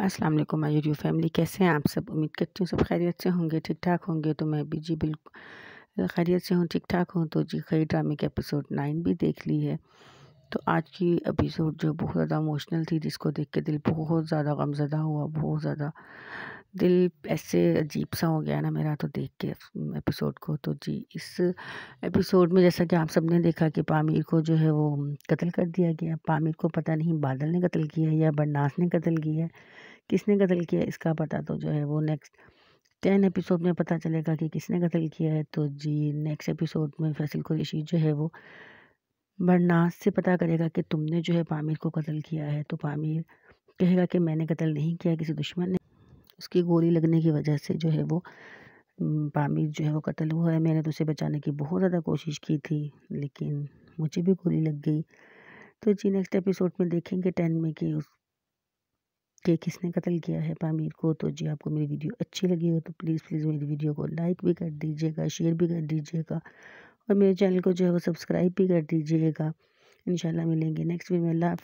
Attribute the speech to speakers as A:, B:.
A: अस्सलाम वालेकुम my YouTube family कैसे हैं आप सब उम्मीद करती हूँ सब खैरियत से होंगे ठीक ठाक होंगे तो मैं भी जी बिल्कुल खैरियत से हूँ ठीक ठाक हूँ तो जी खरी ड्रामे के एपिसोड नाइन भी देख ली है तो आज की एपिसोड जो बहुत ज़्यादा इमोशनल थी जिसको देख के दिल बहुत ज़्यादा गमजदा हुआ बहुत ज़्यादा दिल ऐसे अजीब सा हो गया ना मेरा तो देख के एपिसोड को तो जी इस एपिसोड में जैसा कि आप सबने देखा कि पामीर को जो है वो कत्ल कर दिया गया पामीर को पता नहीं बादल ने कत्ल किया है या बरनास ने कत्ल किया है किसने कत्ल किया इसका पता तो जो है वो नेक्स्ट टेन एपिसोड में पता चलेगा कि किसने कत्ल किया है तो जी नेक्स्ट एपिसोड में फैसल कुरेशी जो है वो बरनास से पता करेगा कि तुमने जो है पामीर को कत्ल किया है तो पामीर कहेगा कि मैंने कत्ल नहीं किया किसी दुश्मन ने उसकी गोली लगने की वजह से जो है वो पामिर जो है वो कत्ल हुआ है मैंने तो उसे बचाने की बहुत ज़्यादा कोशिश की थी लेकिन मुझे भी गोली लग गई तो जी नेक्स्ट एपिसोड में देखेंगे टेन में कि उस के किसने कत्ल किया है पामिर को तो जी आपको मेरी वीडियो अच्छी लगी हो तो प्लीज़ प्लीज़ मेरी वीडियो को लाइक भी कर दीजिएगा शेयर भी कर दीजिएगा और मेरे चैनल को जो है वो सब्सक्राइब भी कर दीजिएगा इन मिलेंगे नेक्स्ट वीडियो में अल्लाह